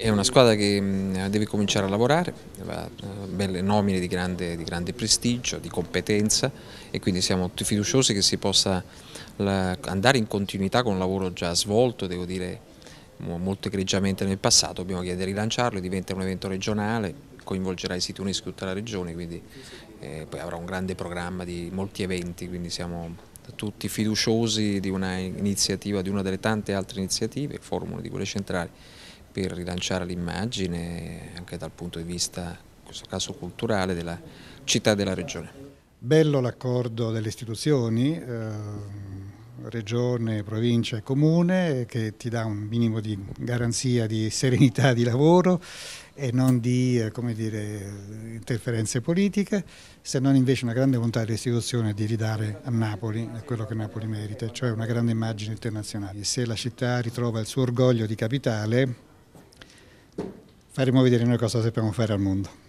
È una squadra che mm, deve cominciare a lavorare, ha eh, belle nomine di grande, di grande, prestigio, di competenza e quindi siamo tutti fiduciosi che si possa andare in continuità con un lavoro già svolto, devo dire molto egregiamente nel passato, dobbiamo chiedere di rilanciarlo, diventa un evento regionale, coinvolgerà i siti UNESCO tutta la regione, quindi eh, poi avrà un grande programma di molti eventi, quindi siamo tutti fiduciosi di una iniziativa, di una delle tante altre iniziative, formule di quelle centrali per rilanciare l'immagine anche dal punto di vista, in questo caso culturale, della città e della regione. Bello l'accordo delle istituzioni, eh, regione, provincia e comune, che ti dà un minimo di garanzia di serenità di lavoro e non di eh, dire, interferenze politiche, se non invece una grande volontà delle istituzioni di ridare a Napoli quello che Napoli merita, cioè una grande immagine internazionale. Se la città ritrova il suo orgoglio di capitale, faremo vedere noi cosa sappiamo fare al mondo.